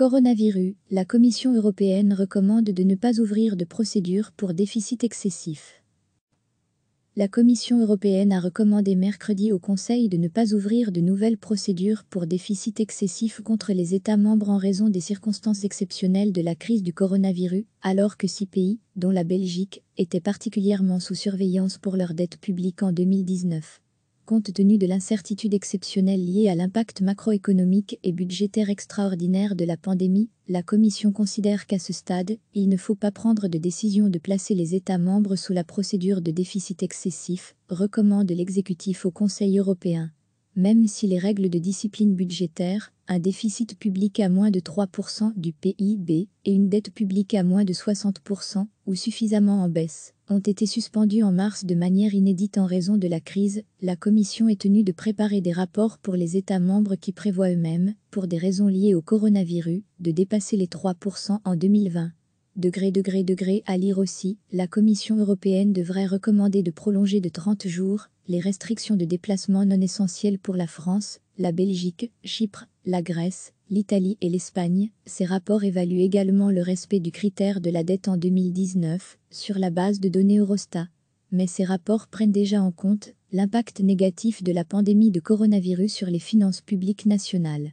Coronavirus, la Commission européenne recommande de ne pas ouvrir de procédure pour déficit excessif. La Commission européenne a recommandé mercredi au Conseil de ne pas ouvrir de nouvelles procédures pour déficit excessif contre les États membres en raison des circonstances exceptionnelles de la crise du coronavirus, alors que six pays, dont la Belgique, étaient particulièrement sous surveillance pour leur dette publique en 2019 compte tenu de l'incertitude exceptionnelle liée à l'impact macroéconomique et budgétaire extraordinaire de la pandémie, la Commission considère qu'à ce stade, il ne faut pas prendre de décision de placer les États membres sous la procédure de déficit excessif, recommande l'exécutif au Conseil européen. Même si les règles de discipline budgétaire, un déficit public à moins de 3% du PIB et une dette publique à moins de 60%, ou suffisamment en baisse, ont été suspendues en mars de manière inédite en raison de la crise, la Commission est tenue de préparer des rapports pour les États membres qui prévoient eux-mêmes, pour des raisons liées au coronavirus, de dépasser les 3% en 2020 degré degré degré à lire aussi, la Commission européenne devrait recommander de prolonger de 30 jours les restrictions de déplacement non essentielles pour la France, la Belgique, Chypre, la Grèce, l'Italie et l'Espagne. Ces rapports évaluent également le respect du critère de la dette en 2019 sur la base de données Eurostat. Mais ces rapports prennent déjà en compte l'impact négatif de la pandémie de coronavirus sur les finances publiques nationales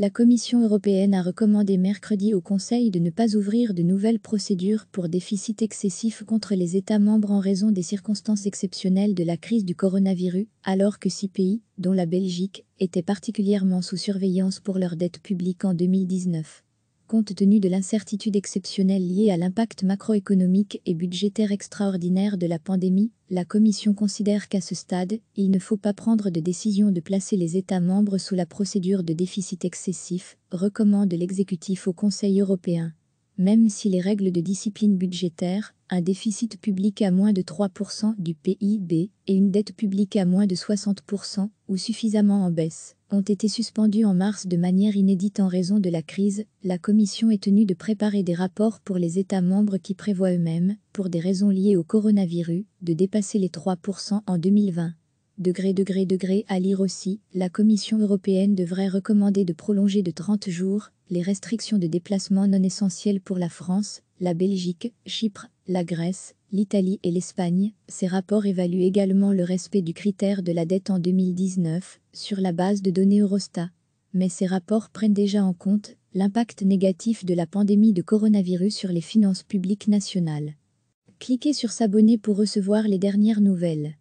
la Commission européenne a recommandé mercredi au Conseil de ne pas ouvrir de nouvelles procédures pour déficit excessif contre les États membres en raison des circonstances exceptionnelles de la crise du coronavirus, alors que six pays, dont la Belgique, étaient particulièrement sous surveillance pour leur dette publique en 2019 compte tenu de l'incertitude exceptionnelle liée à l'impact macroéconomique et budgétaire extraordinaire de la pandémie, la Commission considère qu'à ce stade, il ne faut pas prendre de décision de placer les États membres sous la procédure de déficit excessif, recommande l'exécutif au Conseil européen même si les règles de discipline budgétaire, un déficit public à moins de 3% du PIB et une dette publique à moins de 60% ou suffisamment en baisse, ont été suspendues en mars de manière inédite en raison de la crise, la Commission est tenue de préparer des rapports pour les États membres qui prévoient eux-mêmes, pour des raisons liées au coronavirus, de dépasser les 3% en 2020 degré degré degré à lire aussi, la Commission européenne devrait recommander de prolonger de 30 jours les restrictions de déplacement non essentielles pour la France, la Belgique, Chypre, la Grèce, l'Italie et l'Espagne. Ces rapports évaluent également le respect du critère de la dette en 2019 sur la base de données Eurostat. Mais ces rapports prennent déjà en compte l'impact négatif de la pandémie de coronavirus sur les finances publiques nationales. Cliquez sur s'abonner pour recevoir les dernières nouvelles.